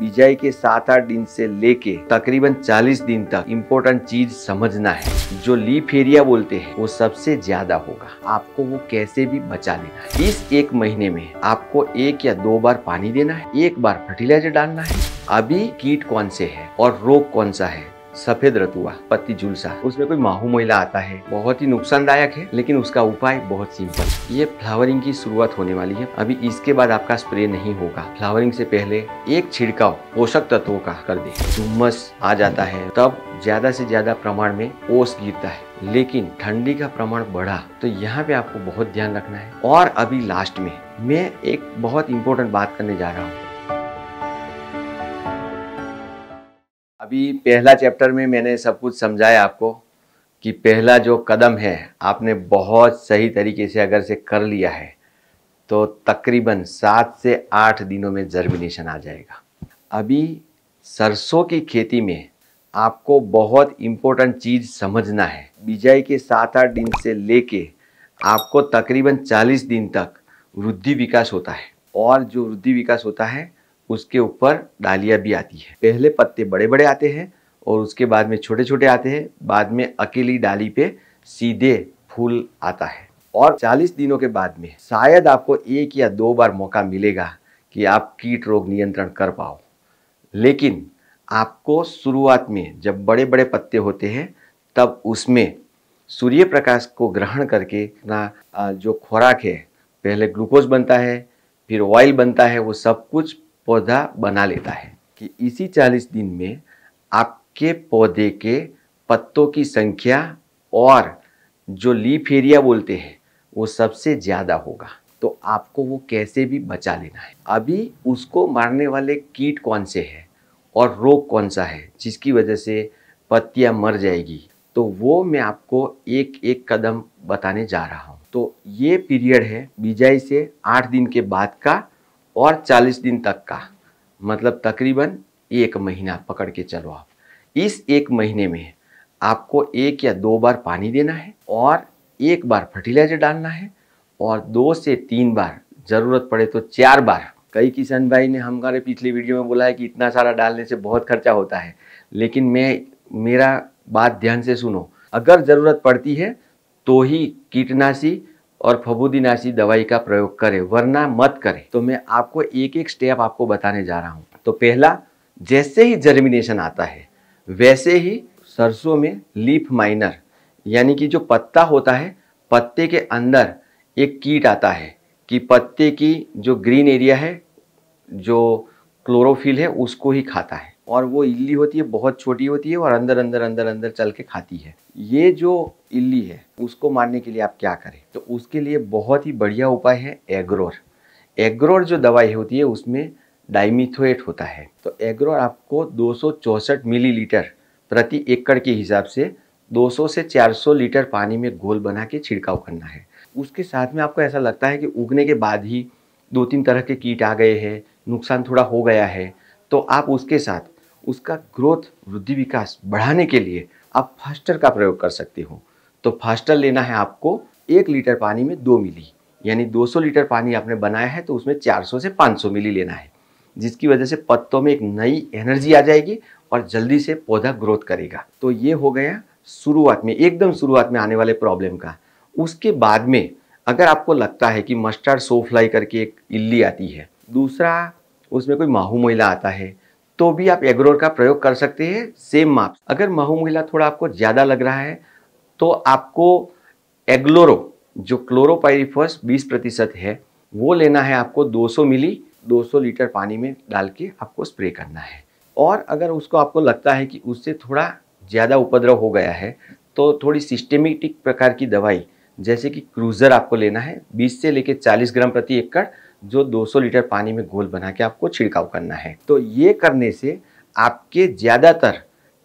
बिजाई के सात आठ दिन से लेके तकरीबन चालीस दिन तक इम्पोर्टेंट चीज समझना है जो लीफ एरिया बोलते हैं वो सबसे ज्यादा होगा आपको वो कैसे भी बचा लेना है इस एक महीने में आपको एक या दो बार पानी देना है एक बार फर्टिलाइजर डालना है अभी कीट कौन से है और रोग कौन सा है सफेद रतुआ पत्ती झुलसा उसमें कोई माहू महिला आता है बहुत ही नुकसानदायक है लेकिन उसका उपाय बहुत सिंपल ये फ्लावरिंग की शुरुआत होने वाली है अभी इसके बाद आपका स्प्रे नहीं होगा फ्लावरिंग से पहले एक छिड़काव पोषक तत्वों का कर दे धुम्मस आ जाता है तब ज्यादा से ज्यादा प्रमाण में ओस गिरता है लेकिन ठंडी का प्रमाण बढ़ा तो यहाँ पे आपको बहुत ध्यान रखना है और अभी लास्ट में मैं एक बहुत इम्पोर्टेंट बात करने जा रहा हूँ अभी पहला चैप्टर में मैंने सब कुछ समझाया आपको कि पहला जो कदम है आपने बहुत सही तरीके से अगर से कर लिया है तो तकरीबन सात से आठ दिनों में जर्मिनेशन आ जाएगा अभी सरसों की खेती में आपको बहुत इम्पोर्टेंट चीज़ समझना है बिजाई के सात आठ दिन से लेके आपको तकरीबन चालीस दिन तक वृद्धि विकास होता है और जो वृद्धि विकास होता है उसके ऊपर डालियाँ भी आती है पहले पत्ते बड़े बड़े आते हैं और उसके बाद में छोटे छोटे आते हैं बाद में अकेली डाली पे सीधे फूल आता है और 40 दिनों के बाद में शायद आपको एक या दो बार मौका मिलेगा कि आप कीट रोग नियंत्रण कर पाओ लेकिन आपको शुरुआत में जब बड़े बड़े पत्ते होते हैं तब उसमें सूर्य प्रकाश को ग्रहण करके अपना जो खुराक है पहले ग्लूकोज बनता है फिर ऑयल बनता है वो सब कुछ पौधा बना लेता है कि इसी चालीस दिन में आपके पौधे के पत्तों की संख्या और जो लीफ एरिया बोलते हैं वो सबसे ज़्यादा होगा तो आपको वो कैसे भी बचा लेना है अभी उसको मारने वाले कीट कौन से हैं और रोग कौन सा है जिसकी वजह से पत्तियाँ मर जाएगी तो वो मैं आपको एक एक कदम बताने जा रहा हूँ तो ये पीरियड है बिजाई से आठ दिन के बाद का और 40 दिन तक का मतलब तकरीबन एक महीना पकड़ के चलो आप इस एक महीने में आपको एक या दो बार पानी देना है और एक बार फर्टिलाइजर डालना है और दो से तीन बार ज़रूरत पड़े तो चार बार कई किसान भाई ने हमारे पिछली वीडियो में बोला है कि इतना सारा डालने से बहुत खर्चा होता है लेकिन मैं मेरा बात ध्यान से सुनो अगर ज़रूरत पड़ती है तो ही कीटनाशी और फबूदीनाशी दवाई का प्रयोग करें वरना मत करें तो मैं आपको एक एक स्टेप आपको बताने जा रहा हूँ तो पहला जैसे ही जर्मिनेशन आता है वैसे ही सरसों में लीफ माइनर यानी कि जो पत्ता होता है पत्ते के अंदर एक कीट आता है कि पत्ते की जो ग्रीन एरिया है जो क्लोरोफिल है उसको ही खाता है और वो इल्ली होती है बहुत छोटी होती है और अंदर अंदर अंदर अंदर चल के खाती है ये जो इल्ली है उसको मारने के लिए आप क्या करें तो उसके लिए बहुत ही बढ़िया उपाय है एग्रोर एग्रोर जो दवाई होती है उसमें डाइमिथोएट होता है तो एग्रोर आपको दो मिलीलीटर प्रति एकड़ के हिसाब से 200 से 400 लीटर पानी में घोल बना के छिड़काव करना है उसके साथ में आपको ऐसा लगता है कि उगने के बाद ही दो तीन तरह के कीट आ गए हैं नुकसान थोड़ा हो गया है तो आप उसके साथ उसका ग्रोथ वृद्धि विकास बढ़ाने के लिए आप फास्टर का प्रयोग कर सकते हो तो फास्टर लेना है आपको एक लीटर पानी में दो मिली यानी 200 लीटर पानी आपने बनाया है तो उसमें 400 से 500 मिली लेना है जिसकी वजह से पत्तों में एक नई एनर्जी आ जाएगी और जल्दी से पौधा ग्रोथ करेगा तो ये हो गया शुरुआत में एकदम शुरुआत में आने वाले प्रॉब्लम का उसके बाद में अगर आपको लगता है कि मस्टर्ड सोफ्लाई करके एक इल्ली आती है दूसरा उसमें कोई माहू मैला आता है तो भी आप एग्रोर का प्रयोग कर सकते हैं सेम माप अगर महू महिला थोड़ा आपको ज़्यादा लग रहा है तो आपको एग्लोरो जो क्लोरोपाइरिफर्स 20 प्रतिशत है वो लेना है आपको 200 मिली 200 लीटर पानी में डाल के आपको स्प्रे करना है और अगर उसको आपको लगता है कि उससे थोड़ा ज़्यादा उपद्रव हो गया है तो थोड़ी सिस्टेमेटिक प्रकार की दवाई जैसे कि क्रूज़र आपको लेना है 20 से लेकर 40 ग्राम प्रति एकड़ जो 200 लीटर पानी में घोल बना के आपको छिड़काव करना है तो ये करने से आपके ज़्यादातर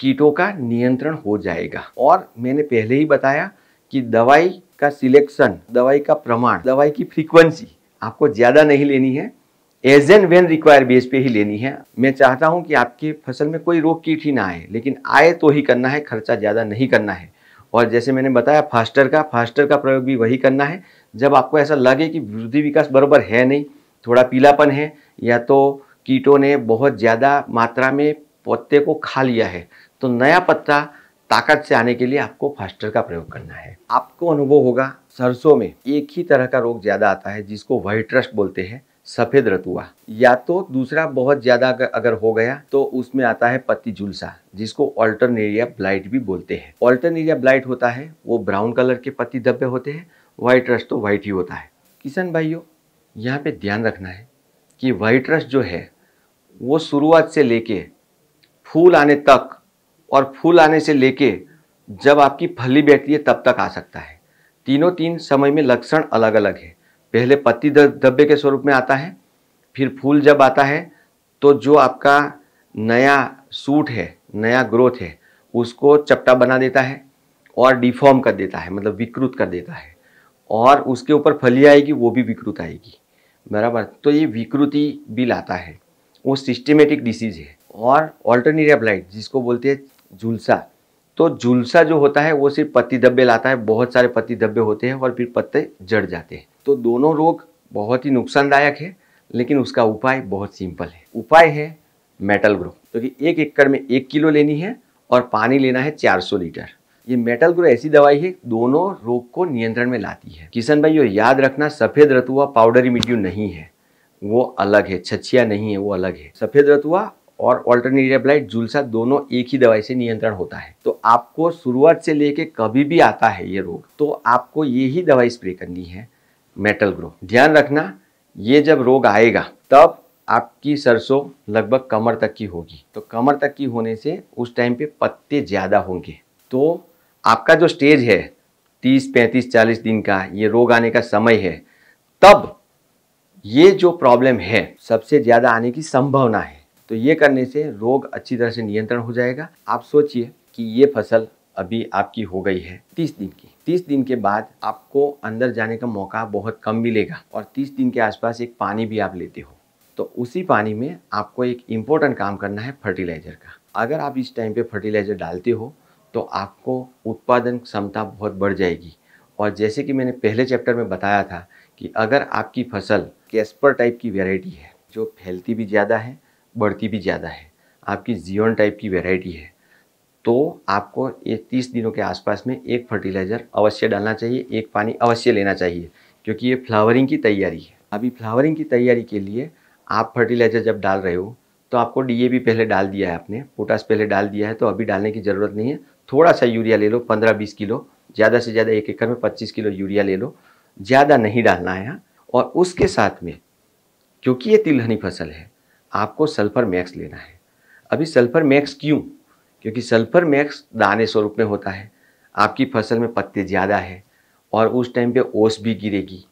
कीटों का नियंत्रण हो जाएगा और मैंने पहले ही बताया कि दवाई का सिलेक्शन दवाई का प्रमाण दवाई की फ्रीक्वेंसी आपको ज़्यादा नहीं लेनी है as and when require base पे ही लेनी है मैं चाहता हूँ कि आपकी फसल में कोई रोग कीट ही ना आए लेकिन आए तो ही करना है खर्चा ज़्यादा नहीं करना है और जैसे मैंने बताया फास्टर का फास्टर का प्रयोग भी वही करना है जब आपको ऐसा लगे कि वृद्धि विकास बरोबर है नहीं थोड़ा पीलापन है या तो कीटों ने बहुत ज़्यादा मात्रा में पत्ते को खा लिया है तो नया पत्ता ताकत से आने के लिए आपको फास्टर का प्रयोग करना है आपको अनुभव होगा सरसों में एक ही तरह का रोग ज़्यादा आता है जिसको वाइट रस्ट बोलते हैं सफ़ेद रतुआ या तो दूसरा बहुत ज़्यादा अगर हो गया तो उसमें आता है पत्ती झुलसा जिसको ऑल्टरनेरिया ब्लाइट भी बोलते हैं ऑल्टरनेरिया ब्लाइट होता है वो ब्राउन कलर के पत्ती धब्बे होते हैं व्हाइट रस तो व्हाइट ही होता है किसान भाइयों यहाँ पे ध्यान रखना है कि वाइट रस जो है वो शुरुआत से लेके फूल आने तक और फूल आने से लेके जब आपकी फली बैठती है तब तक आ सकता है तीनों तीन समय में लक्षण अलग अलग है पहले पत्ती धब्बे के स्वरूप में आता है फिर फूल जब आता है तो जो आपका नया सूट है नया ग्रोथ है उसको चपटा बना देता है और डिफॉर्म कर देता है मतलब विकृत कर देता है और उसके ऊपर फली आएगी वो भी विकृत आएगी बराबर तो ये विकृति भी लाता है वो सिस्टेमेटिक डिसीज है और ऑल्टरनेटिव लाइट जिसको बोलते हैं झुलसा तो झुलसा जो होता है वो सिर्फ पत्ती धब्बे लाता है बहुत सारे पत्ती धब्बे होते हैं और फिर पत्ते जड़ जाते हैं तो दोनों रोग बहुत ही नुकसानदायक है लेकिन उसका उपाय बहुत सिंपल है उपाय है मेटल ग्रो क्योंकि तो एक एकड़ में एक किलो लेनी है और पानी लेना है 400 लीटर ये मेटल ग्रो ऐसी दवाई है दोनों रोग को नियंत्रण में लाती है किशन भाई ये याद रखना सफ़ेद रतुआ पाउडरी मिट्टी नहीं है वो अलग है छछिया नहीं है वो अलग है सफ़ेद रतुआ और ऑल्टरनेटिव लाइट झुलसा दोनों एक ही दवाई से नियंत्रण होता है तो आपको शुरुआत से लेके कभी भी आता है ये रोग तो आपको ये ही दवाई स्प्रे करनी है मेटल ग्रो ध्यान रखना ये जब रोग आएगा तब आपकी सरसों लगभग कमर तक की होगी तो कमर तक की होने से उस टाइम पे पत्ते ज़्यादा होंगे तो आपका जो स्टेज है 30, 35, 40 दिन का ये रोग आने का समय है तब ये जो प्रॉब्लम है सबसे ज़्यादा आने की संभावना है तो ये करने से रोग अच्छी तरह से नियंत्रण हो जाएगा आप सोचिए कि ये फसल अभी आपकी हो गई है तीस दिन की तीस दिन के बाद आपको अंदर जाने का मौका बहुत कम मिलेगा और तीस दिन के आसपास एक पानी भी आप लेते हो तो उसी पानी में आपको एक इम्पोर्टेंट काम करना है फर्टिलाइज़र का अगर आप इस टाइम पे फर्टिलाइज़र डालते हो तो आपको उत्पादन क्षमता बहुत बढ़ जाएगी और जैसे कि मैंने पहले चैप्टर में बताया था कि अगर आपकी फसल कैस्पर टाइप की वेराइटी है जो फैलती भी ज़्यादा है बढ़ती भी ज़्यादा है आपकी जीवन टाइप की वेराइटी है तो आपको ये तीस दिनों के आसपास में एक फर्टिलाइज़र अवश्य डालना चाहिए एक पानी अवश्य लेना चाहिए क्योंकि ये फ्लावरिंग की तैयारी है अभी फ्लावरिंग की तैयारी के लिए आप फर्टिलाइज़र जब डाल रहे हो तो आपको डी पहले डाल दिया है आपने पोटास पहले डाल दिया है तो अभी डालने की ज़रूरत नहीं है थोड़ा सा यूरिया ले लो पंद्रह बीस किलो ज़्यादा से ज़्यादा एक एकड़ में पच्चीस किलो यूरिया ले लो ज़्यादा नहीं डालना है और उसके साथ में क्योंकि ये तिलहनी फसल है आपको सल्फर मैक्स लेना है अभी सल्फर मैक्स क्यों क्योंकि सल्फर मैक्स दाने स्वरूप में होता है आपकी फसल में पत्ते ज़्यादा है और उस टाइम पे ओस भी गिरेगी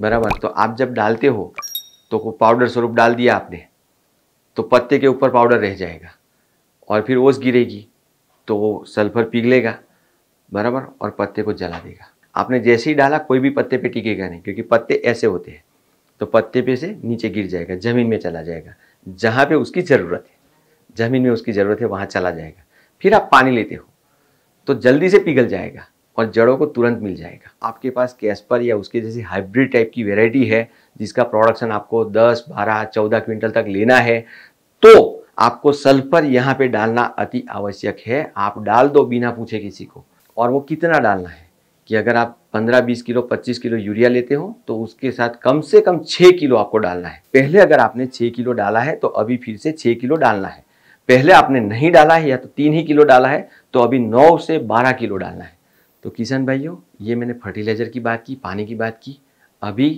बराबर तो आप जब डालते हो तो को पाउडर स्वरूप डाल दिया आपने तो पत्ते के ऊपर पाउडर रह जाएगा और फिर ओस गिरेगी तो वो सल्फर पिघलेगा बराबर और पत्ते को जला देगा आपने जैसे ही डाला कोई भी पत्ते पे टिकेगा नहीं क्योंकि पत्ते ऐसे होते हैं तो पत्ते पे से नीचे गिर जाएगा ज़मीन में चला जाएगा जहाँ पे उसकी ज़रूरत है ज़मीन में उसकी ज़रूरत है वहाँ चला जाएगा फिर आप पानी लेते हो तो जल्दी से पिघल जाएगा और जड़ों को तुरंत मिल जाएगा आपके पास कैस्पर या उसके जैसी हाइब्रिड टाइप की वेराइटी है जिसका प्रोडक्शन आपको 10, 12, 14 क्विंटल तक लेना है तो आपको सल्फर यहाँ पे डालना अति आवश्यक है आप डाल दो बिना पूछे किसी को और वो कितना डालना है कि अगर आप 15-20 किलो 25 किलो यूरिया लेते हो तो उसके साथ कम से कम 6 किलो आपको डालना है पहले अगर आपने 6 किलो डाला है तो अभी फिर से 6 किलो डालना है पहले आपने नहीं डाला है या तो तीन ही किलो डाला है तो अभी नौ से बारह किलो डालना है तो किसान भाइयों ये मैंने फर्टिलाइज़र की बात की पानी की बात की अभी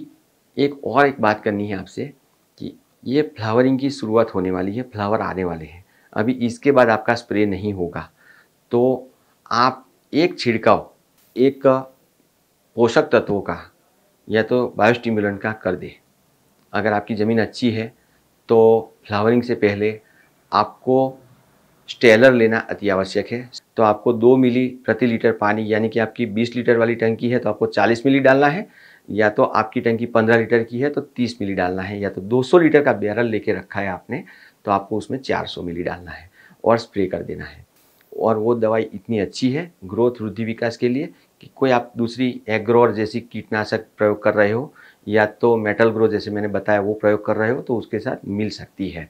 एक और एक बात करनी है आपसे कि ये फ्लावरिंग की शुरुआत होने वाली है फ्लावर आने वाले हैं अभी इसके बाद आपका स्प्रे नहीं होगा तो आप एक छिड़काव एक पोषक तत्वों का या तो बायोस्टिमुलेंट का कर दे अगर आपकी ज़मीन अच्छी है तो फ्लावरिंग से पहले आपको स्टेलर लेना अति आवश्यक है तो आपको दो मिली प्रति लीटर पानी यानी कि आपकी 20 लीटर वाली टंकी है तो आपको 40 मिली डालना है या तो आपकी टंकी 15 लीटर की है तो 30 मिली डालना है या तो 200 लीटर का बैरल लेके रखा है आपने तो आपको उसमें 400 मिली डालना है और स्प्रे कर देना है और वो दवाई इतनी अच्छी है ग्रोथ वृद्धि विकास के लिए कि कोई आप दूसरी एग्रोर जैसी कीटनाशक प्रयोग कर रहे हो या तो मेटल ग्रो जैसे मैंने बताया वो प्रयोग कर रहे हो तो उसके साथ मिल सकती है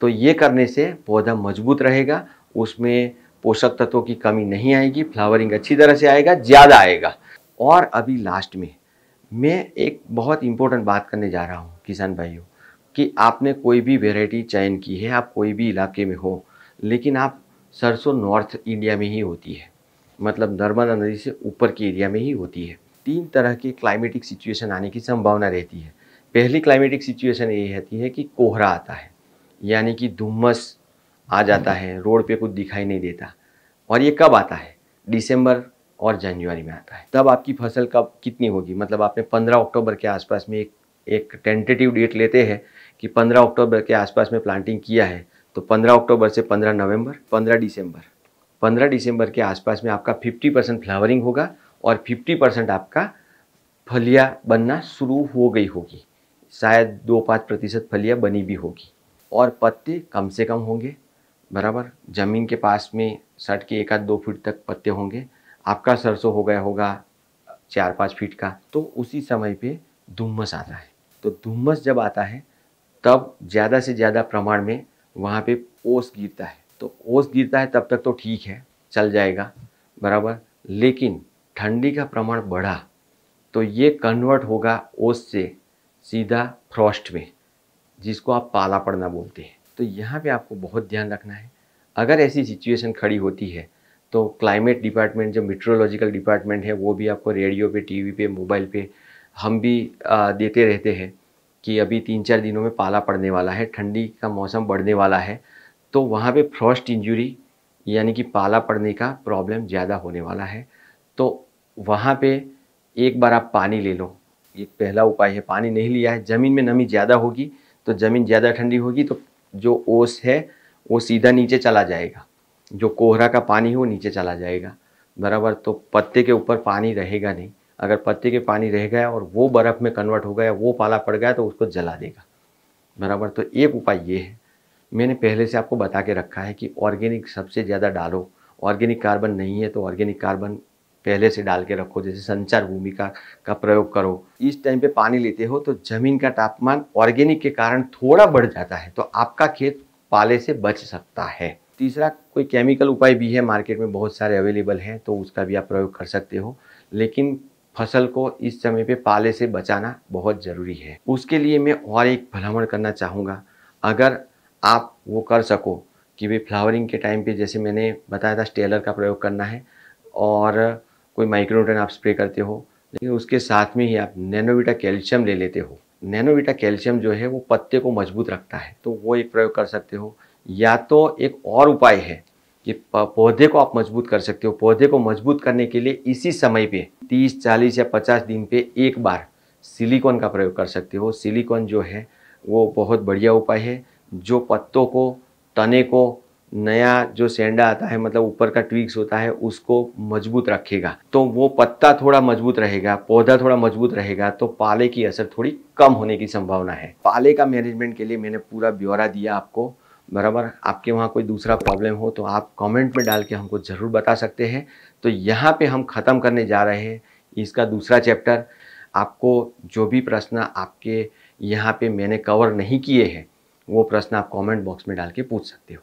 तो ये करने से पौधा मजबूत रहेगा उसमें पोषक तत्वों की कमी नहीं आएगी फ्लावरिंग अच्छी तरह से आएगा ज़्यादा आएगा और अभी लास्ट में मैं एक बहुत इंपॉर्टेंट बात करने जा रहा हूँ किसान भाइयों कि आपने कोई भी वेराइटी चयन की है आप कोई भी इलाके में हो लेकिन आप सरसों नॉर्थ इंडिया में ही होती है मतलब नर्मदा नदी से ऊपर के एरिया में ही होती है तीन तरह के क्लाइमेटिक सिचुएशन आने की संभावना रहती है पहली क्लाइमेटिक सिचुएशन ये रहती है कि कोहरा आता है यानी कि धुम्मस आ जाता है रोड पे कुछ दिखाई नहीं देता और ये कब आता है दिसंबर और जनवरी में आता है तब आपकी फसल कब कितनी होगी मतलब आपने 15 अक्टूबर के आसपास में एक एक टेंटेटिव डेट लेते हैं कि 15 अक्टूबर के आसपास में प्लांटिंग किया है तो 15 अक्टूबर से 15 नवंबर 15 दिसंबर 15 दिसंबर के आसपास में आपका 50 परसेंट फ्लावरिंग होगा और 50 परसेंट आपका फलियाँ बनना शुरू हो गई होगी शायद दो पाँच प्रतिशत फलियाँ बनी भी होगी और पत्ते कम से कम होंगे बराबर ज़मीन के पास में सट के एक आध दो फीट तक पत्ते होंगे आपका सरसों हो गया होगा चार पाँच फीट का तो उसी समय पे धुम्मस आता है तो धुम्मस जब आता है तब ज़्यादा से ज़्यादा प्रमाण में वहाँ पे ओस गिरता है तो ओस गिरता है तब तक तो ठीक है चल जाएगा बराबर लेकिन ठंडी का प्रमाण बढ़ा तो ये कन्वर्ट होगा ओस से सीधा फ्रॉस्ट में जिसको आप पाला पड़ना बोलते हैं तो यहाँ पे आपको बहुत ध्यान रखना है अगर ऐसी सिचुएशन खड़ी होती है तो क्लाइमेट डिपार्टमेंट जो मेट्रोलॉजिकल डिपार्टमेंट है वो भी आपको रेडियो पे टीवी पे मोबाइल पे हम भी आ, देते रहते हैं कि अभी तीन चार दिनों में पाला पड़ने वाला है ठंडी का मौसम बढ़ने वाला है तो वहाँ पे फ्रॉस्ट इंजरी यानी कि पाला पड़ने का प्रॉब्लम ज़्यादा होने वाला है तो वहाँ पे एक बार आप पानी ले लो ये पहला उपाय है पानी नहीं लिया है ज़मीन में नमी ज़्यादा होगी तो ज़मीन ज़्यादा ठंडी होगी तो जो ओस है वो सीधा नीचे चला जाएगा जो कोहरा का पानी है वो नीचे चला जाएगा बराबर तो पत्ते के ऊपर पानी रहेगा नहीं अगर पत्ते के पानी रह गया और वो बर्फ़ में कन्वर्ट हो गया वो पाला पड़ गया तो उसको जला देगा बराबर तो एक उपाय ये है मैंने पहले से आपको बता के रखा है कि ऑर्गेनिक सबसे ज़्यादा डालो ऑर्गेनिक कार्बन नहीं है तो ऑर्गेनिक कार्बन पहले से डाल के रखो जैसे संचार भूमिका का प्रयोग करो इस टाइम पे पानी लेते हो तो जमीन का तापमान ऑर्गेनिक के कारण थोड़ा बढ़ जाता है तो आपका खेत पाले से बच सकता है तीसरा कोई केमिकल उपाय भी है मार्केट में बहुत सारे अवेलेबल हैं तो उसका भी आप प्रयोग कर सकते हो लेकिन फसल को इस समय पे पाले से बचाना बहुत ज़रूरी है उसके लिए मैं और एक भलामण करना चाहूँगा अगर आप वो कर सको कि भाई फ्लावरिंग के टाइम पे जैसे मैंने बताया था स्टेलर का प्रयोग करना है और कोई माइक्रोटन आप स्प्रे करते हो लेकिन उसके साथ में ही आप नैनोविटा कैल्शियम ले लेते हो नैनोविटा कैल्शियम जो है वो पत्ते को मजबूत रखता है तो वो एक प्रयोग कर सकते हो या तो एक और उपाय है कि पौधे को आप मजबूत कर सकते हो पौधे को मजबूत करने के लिए इसी समय पे 30, 40 या 50 दिन पे एक बार सिलिकॉन का प्रयोग कर सकते हो सिलिकॉन जो है वो बहुत बढ़िया उपाय है जो पत्तों को तने को नया जो सेंडा आता है मतलब ऊपर का ट्विक्स होता है उसको मजबूत रखेगा तो वो पत्ता थोड़ा मजबूत रहेगा पौधा थोड़ा मजबूत रहेगा तो पाले की असर थोड़ी कम होने की संभावना है पाले का मैनेजमेंट के लिए मैंने पूरा ब्यौरा दिया आपको बराबर आपके वहाँ कोई दूसरा प्रॉब्लम हो तो आप कमेंट में डाल के हमको ज़रूर बता सकते हैं तो यहाँ पे हम ख़त्म करने जा रहे हैं इसका दूसरा चैप्टर आपको जो भी प्रश्न आपके यहाँ पे मैंने कवर नहीं किए हैं वो प्रश्न आप कमेंट बॉक्स में डाल के पूछ सकते हो